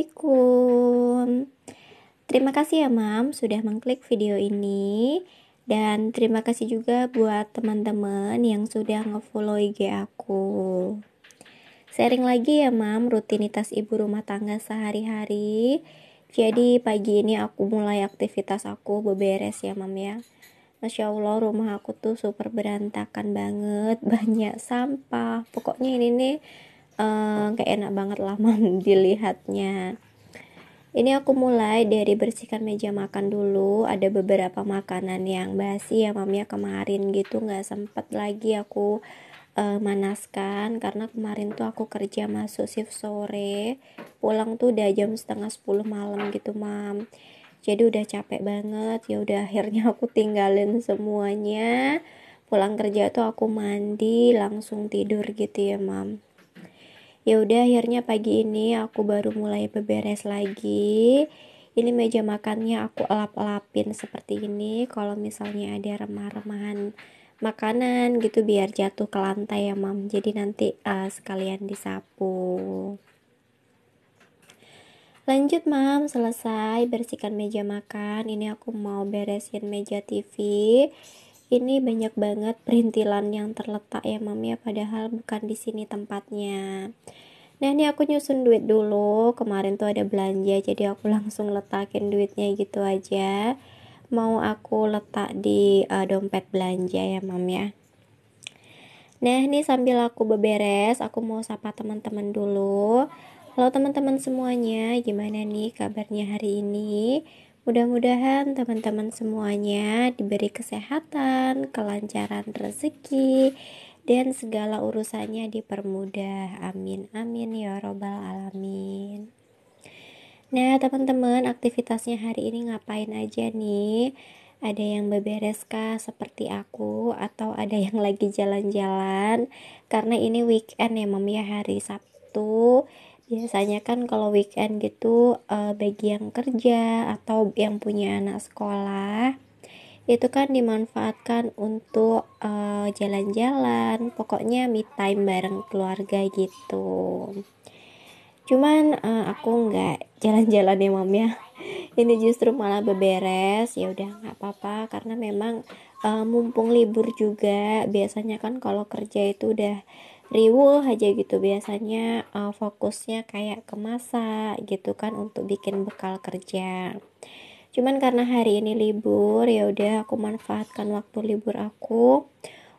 Assalamualaikum. Terima kasih ya Mam sudah mengklik video ini dan terima kasih juga buat teman-teman yang sudah ngefollow IG aku. Sharing lagi ya Mam rutinitas ibu rumah tangga sehari-hari. Jadi pagi ini aku mulai aktivitas aku beberes ya Mam ya. Masya Allah rumah aku tuh super berantakan banget Banyak sampah Pokoknya ini nih Eh, nggak uh, enak banget lama dilihatnya ini aku mulai dari bersihkan meja makan dulu ada beberapa makanan yang basi ya mam ya kemarin gitu nggak sempet lagi aku uh, manaskan karena kemarin tuh aku kerja masuk shift sore pulang tuh udah jam setengah 10 malam gitu mam jadi udah capek banget ya udah akhirnya aku tinggalin semuanya pulang kerja tuh aku mandi langsung tidur gitu ya mam ya udah akhirnya pagi ini aku baru mulai beberes lagi ini meja makannya aku lap-lapin seperti ini kalau misalnya ada remah-remahan makanan gitu biar jatuh ke lantai ya mam jadi nanti uh, sekalian disapu lanjut mam selesai bersihkan meja makan ini aku mau beresin meja TV ini banyak banget perintilan yang terletak ya mami ya padahal bukan di sini tempatnya nah ini aku nyusun duit dulu kemarin tuh ada belanja jadi aku langsung letakin duitnya gitu aja mau aku letak di uh, dompet belanja ya mam ya nah ini sambil aku beberes aku mau sapa teman-teman dulu halo teman-teman semuanya gimana nih kabarnya hari ini Mudah-mudahan teman-teman semuanya diberi kesehatan, kelancaran rezeki, dan segala urusannya dipermudah. Amin, amin ya Robbal 'Alamin. Nah, teman-teman, aktivitasnya hari ini ngapain aja nih? Ada yang beberes kah seperti aku atau ada yang lagi jalan-jalan? Karena ini weekend ya, mam ya hari Sabtu biasanya kan kalau weekend gitu uh, bagi yang kerja atau yang punya anak sekolah itu kan dimanfaatkan untuk jalan eh, jalan-jalan pokoknya me time bareng keluarga gitu cuman uh, aku nggak jalan-jalan ya mam ya ini justru malah beberes ya udah nggak apa-apa karena memang uh, mumpung libur juga biasanya kan kalau kerja itu udah riwuh aja gitu biasanya uh, fokusnya kayak ke masa gitu kan untuk bikin bekal kerja cuman karena hari ini libur ya udah aku manfaatkan waktu libur aku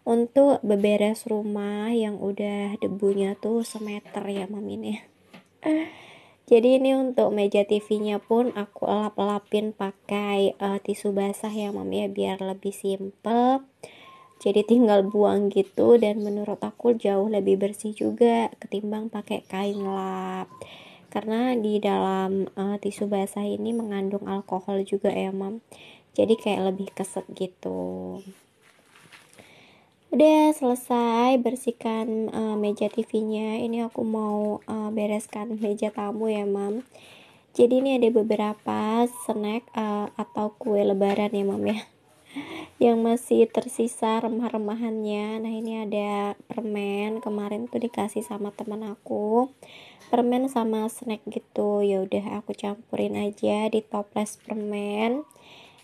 untuk beberes rumah yang udah debunya tuh semeter ya mamin ya jadi ini untuk meja TV-nya pun aku lap-lapin pakai uh, tisu basah ya mami ya biar lebih simple jadi tinggal buang gitu dan menurut aku jauh lebih bersih juga ketimbang pakai kain lap karena di dalam uh, tisu basah ini mengandung alkohol juga ya mam jadi kayak lebih keset gitu udah selesai bersihkan uh, meja TV-nya ini aku mau uh, bereskan meja tamu ya mam jadi ini ada beberapa snack uh, atau kue lebaran ya mam ya yang masih tersisa remah-remahannya nah ini ada permen kemarin tuh dikasih sama teman aku permen sama snack gitu ya udah aku campurin aja di toples permen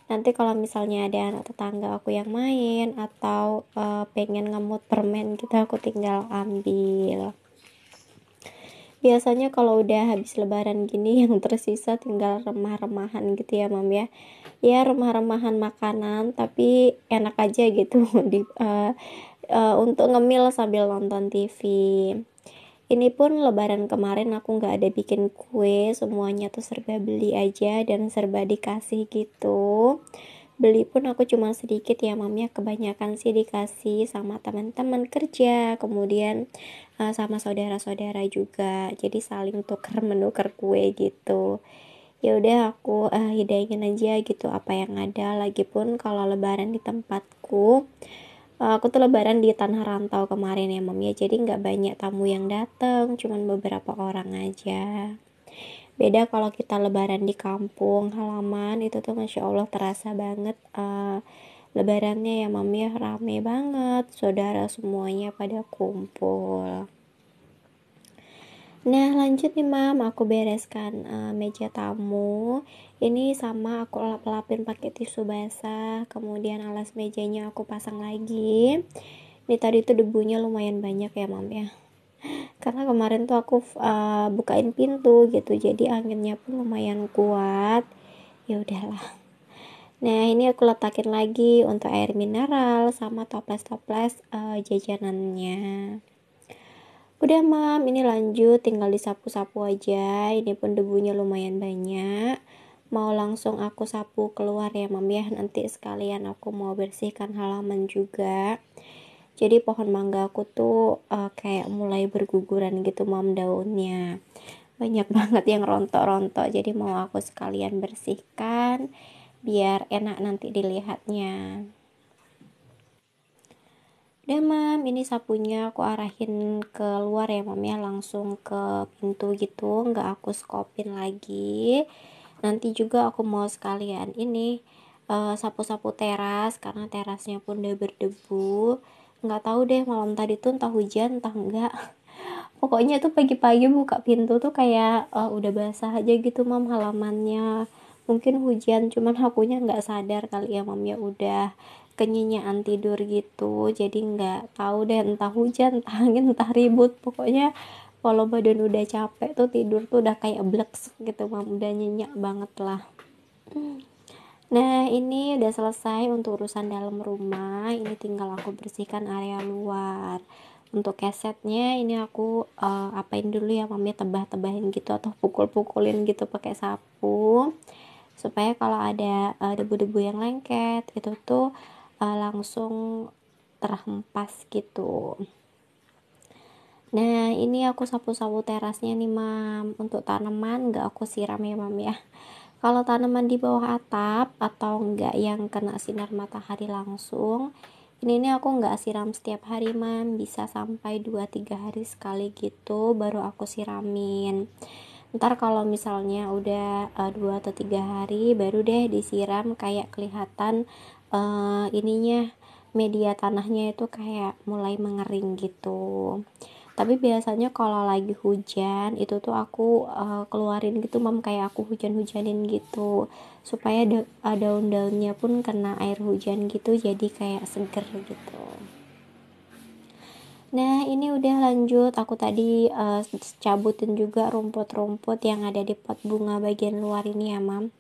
nanti kalau misalnya ada anak tetangga aku yang main atau uh, pengen ngemut permen gitu aku tinggal ambil biasanya kalau udah habis lebaran gini yang tersisa tinggal remah-remahan gitu ya mam ya ya remah-remahan makanan tapi enak aja gitu di uh, uh, untuk ngemil sambil nonton TV ini pun lebaran kemarin aku nggak ada bikin kue semuanya tuh serba beli aja dan serba dikasih gitu beli pun aku cuma sedikit ya mam ya kebanyakan sih dikasih sama teman-teman kerja kemudian Eh, sama saudara-saudara juga jadi saling tuker menuker kue gitu ya udah aku uh, aja gitu apa yang ada lagipun kalau lebaran di tempatku uh, aku tuh lebaran di tanah rantau kemarin ya mom ya jadi nggak banyak tamu yang datang cuman beberapa orang aja beda kalau kita lebaran di kampung halaman itu tuh masya allah terasa banget uh, Lebarannya ya mami ya. rame banget, saudara semuanya pada kumpul. Nah lanjut nih mam, aku bereskan uh, meja tamu. Ini sama aku lap-lapin pakai tisu basah, kemudian alas mejanya aku pasang lagi. Ini tadi tuh debunya lumayan banyak ya mam ya karena kemarin tuh aku uh, bukain pintu gitu jadi anginnya pun lumayan kuat ya udahlah Nah, ini aku letakin lagi untuk air mineral sama toples-toples uh, jajanannya. Udah, Mam, ini lanjut tinggal disapu-sapu aja. Ini pun debunya lumayan banyak. Mau langsung aku sapu keluar ya, Mam ya. Nanti sekalian aku mau bersihkan halaman juga. Jadi pohon mangga aku tuh uh, kayak mulai berguguran gitu, Mam, daunnya. Banyak banget yang rontok-rontok. Jadi mau aku sekalian bersihkan biar enak nanti dilihatnya udah mam ini sapunya aku arahin ke luar ya mam ya langsung ke pintu gitu nggak aku skopin lagi nanti juga aku mau sekalian ini eh, sapu-sapu uh, teras karena terasnya pun udah berdebu nggak tahu deh malam tadi tuh entah hujan entah enggak pokoknya tuh pagi-pagi buka pintu tuh kayak uh, udah basah aja gitu mam halamannya mungkin hujan cuman akunya nggak sadar kali ya mam ya udah kenyinyaan tidur gitu jadi nggak tahu deh entah hujan entah angin entah ribut pokoknya kalau badan udah capek tuh tidur tuh udah kayak bleks gitu mam udah nyenyak banget lah Nah ini udah selesai untuk urusan dalam rumah Ini tinggal aku bersihkan area luar untuk kesetnya ini aku uh, apain dulu ya mami ya, tebah-tebahin gitu atau pukul-pukulin gitu pakai sapu supaya kalau ada eh, debu-debu uh, yang lengket itu tuh uh, langsung terhempas gitu nah ini aku sapu-sapu terasnya nih mam untuk tanaman gak aku siram ya mam ya kalau tanaman di bawah atap atau enggak yang kena sinar matahari langsung ini nih aku nggak siram setiap hari mam bisa sampai 2-3 hari sekali gitu baru aku siramin ntar kalau misalnya udah uh, dua atau tiga hari baru deh disiram kayak kelihatan uh, ininya media tanahnya itu kayak mulai mengering gitu tapi biasanya kalau lagi hujan itu tuh aku uh, keluarin gitu mam kayak aku hujan-hujanin gitu supaya da daun-daunnya pun kena air hujan gitu jadi kayak seger gitu Nah, ini udah lanjut. Aku tadi uh, cabutin juga rumput-rumput yang ada di pot bunga bagian luar ini ya, Mam.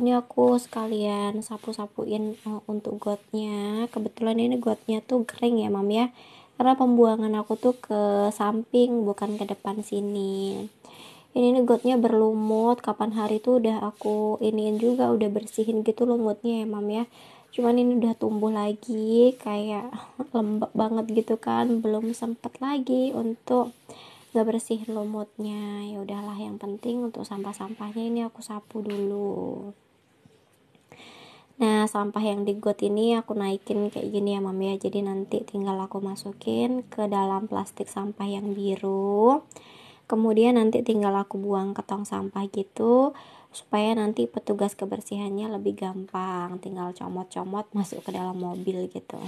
Ini aku sekalian sapu-sapuin uh, untuk gotnya. Kebetulan ini gotnya tuh kering ya, Mam ya. Karena pembuangan aku tuh ke samping, bukan ke depan sini. Ini ini gotnya berlumut, kapan hari tuh udah aku iniin juga, udah bersihin gitu lumutnya ya, Mam ya cuman ini udah tumbuh lagi kayak lembab banget gitu kan belum sempet lagi untuk nggak bersih lumutnya ya udahlah yang penting untuk sampah-sampahnya ini aku sapu dulu Nah, sampah yang di got ini aku naikin kayak gini ya, Mami ya. Jadi nanti tinggal aku masukin ke dalam plastik sampah yang biru. Kemudian nanti tinggal aku buang ke tong sampah gitu supaya nanti petugas kebersihannya lebih gampang tinggal comot-comot masuk ke dalam mobil gitu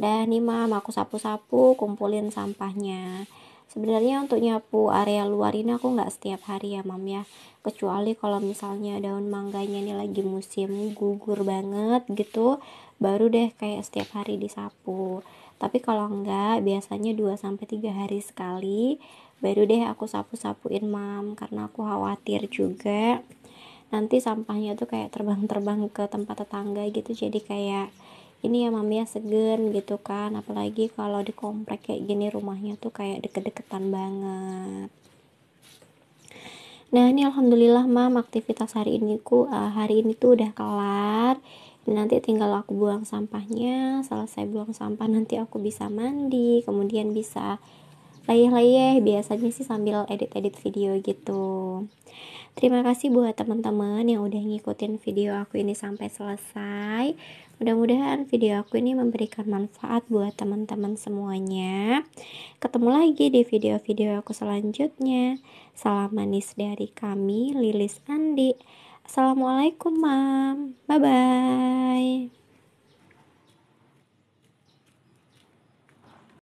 dan nih mam aku sapu-sapu kumpulin sampahnya sebenarnya untuk nyapu area luar ini aku nggak setiap hari ya mam ya kecuali kalau misalnya daun mangganya ini lagi musim gugur banget gitu baru deh kayak setiap hari disapu tapi kalau enggak biasanya 2 3 hari sekali baru deh aku sapu-sapuin mam karena aku khawatir juga nanti sampahnya tuh kayak terbang-terbang ke tempat tetangga gitu jadi kayak ini ya mami ya segen gitu kan apalagi kalau di komplek kayak gini rumahnya tuh kayak deket-deketan banget nah ini alhamdulillah mam aktivitas hari ini ku uh, hari ini tuh udah kelar nanti tinggal aku buang sampahnya selesai buang sampah nanti aku bisa mandi kemudian bisa layeh-layeh biasanya sih sambil edit-edit video gitu terima kasih buat teman-teman yang udah ngikutin video aku ini sampai selesai mudah-mudahan video aku ini memberikan manfaat buat teman-teman semuanya ketemu lagi di video-video aku selanjutnya salam manis dari kami Lilis Andi Assalamualaikum mam bye bye